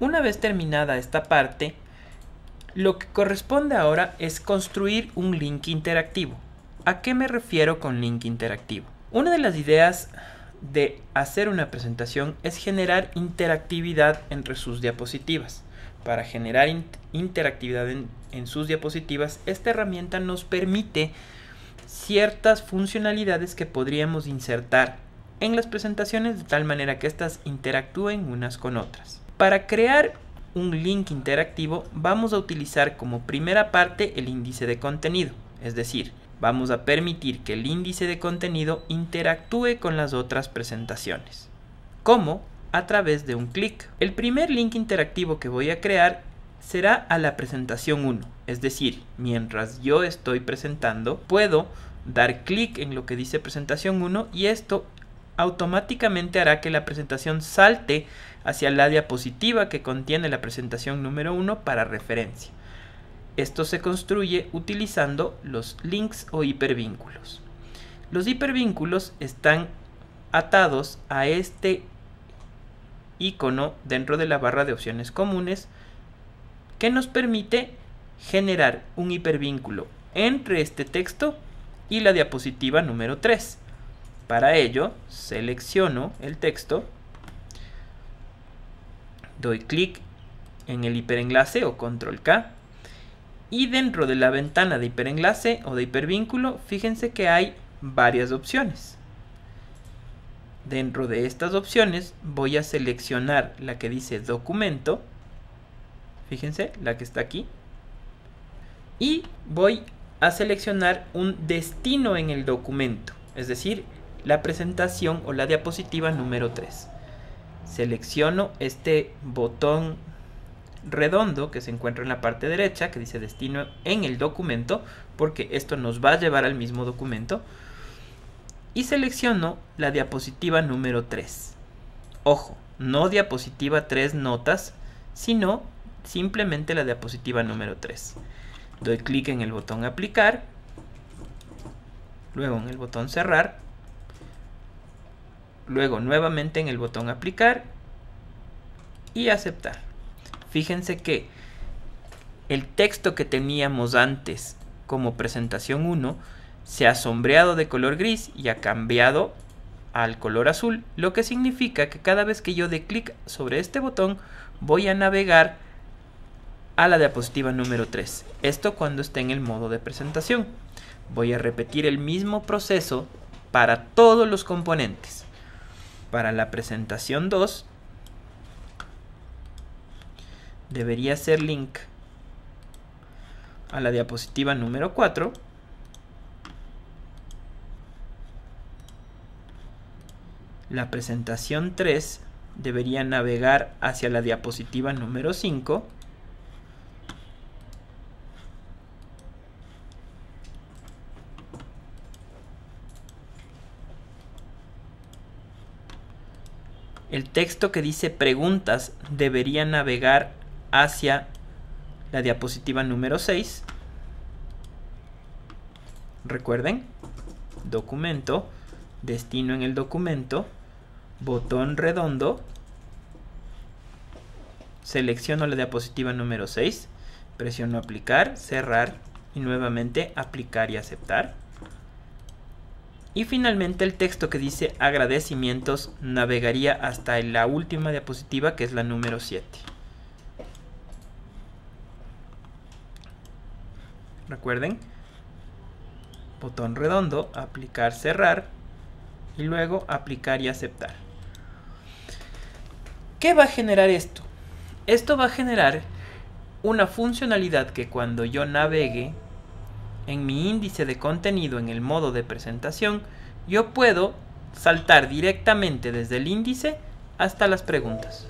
Una vez terminada esta parte, lo que corresponde ahora es construir un link interactivo. ¿A qué me refiero con link interactivo? Una de las ideas de hacer una presentación es generar interactividad entre sus diapositivas. Para generar interactividad en, en sus diapositivas, esta herramienta nos permite ciertas funcionalidades que podríamos insertar en las presentaciones de tal manera que éstas interactúen unas con otras. Para crear un link interactivo vamos a utilizar como primera parte el índice de contenido, es decir, vamos a permitir que el índice de contenido interactúe con las otras presentaciones. ¿Cómo? A través de un clic. El primer link interactivo que voy a crear será a la presentación 1, es decir, mientras yo estoy presentando, puedo dar clic en lo que dice presentación 1 y esto automáticamente hará que la presentación salte hacia la diapositiva que contiene la presentación número 1 para referencia. Esto se construye utilizando los links o hipervínculos. Los hipervínculos están atados a este icono dentro de la barra de opciones comunes que nos permite generar un hipervínculo entre este texto y la diapositiva número 3. Para ello, selecciono el texto, doy clic en el hiperenlace o control K y dentro de la ventana de hiperenlace o de hipervínculo, fíjense que hay varias opciones. Dentro de estas opciones voy a seleccionar la que dice documento, fíjense la que está aquí, y voy a seleccionar un destino en el documento, es decir, la presentación o la diapositiva número 3. Selecciono este botón redondo que se encuentra en la parte derecha que dice destino en el documento porque esto nos va a llevar al mismo documento y selecciono la diapositiva número 3. Ojo, no diapositiva 3 notas, sino simplemente la diapositiva número 3. Doy clic en el botón aplicar, luego en el botón cerrar Luego nuevamente en el botón aplicar y aceptar. Fíjense que el texto que teníamos antes como presentación 1 se ha sombreado de color gris y ha cambiado al color azul, lo que significa que cada vez que yo dé clic sobre este botón voy a navegar a la diapositiva número 3. Esto cuando esté en el modo de presentación. Voy a repetir el mismo proceso para todos los componentes para la presentación 2 debería ser link a la diapositiva número 4 la presentación 3 debería navegar hacia la diapositiva número 5 El texto que dice preguntas debería navegar hacia la diapositiva número 6. Recuerden, documento, destino en el documento, botón redondo, selecciono la diapositiva número 6, presiono aplicar, cerrar y nuevamente aplicar y aceptar. Y finalmente el texto que dice agradecimientos navegaría hasta la última diapositiva que es la número 7. Recuerden, botón redondo, aplicar, cerrar y luego aplicar y aceptar. ¿Qué va a generar esto? Esto va a generar una funcionalidad que cuando yo navegue en mi índice de contenido en el modo de presentación, yo puedo saltar directamente desde el índice hasta las preguntas.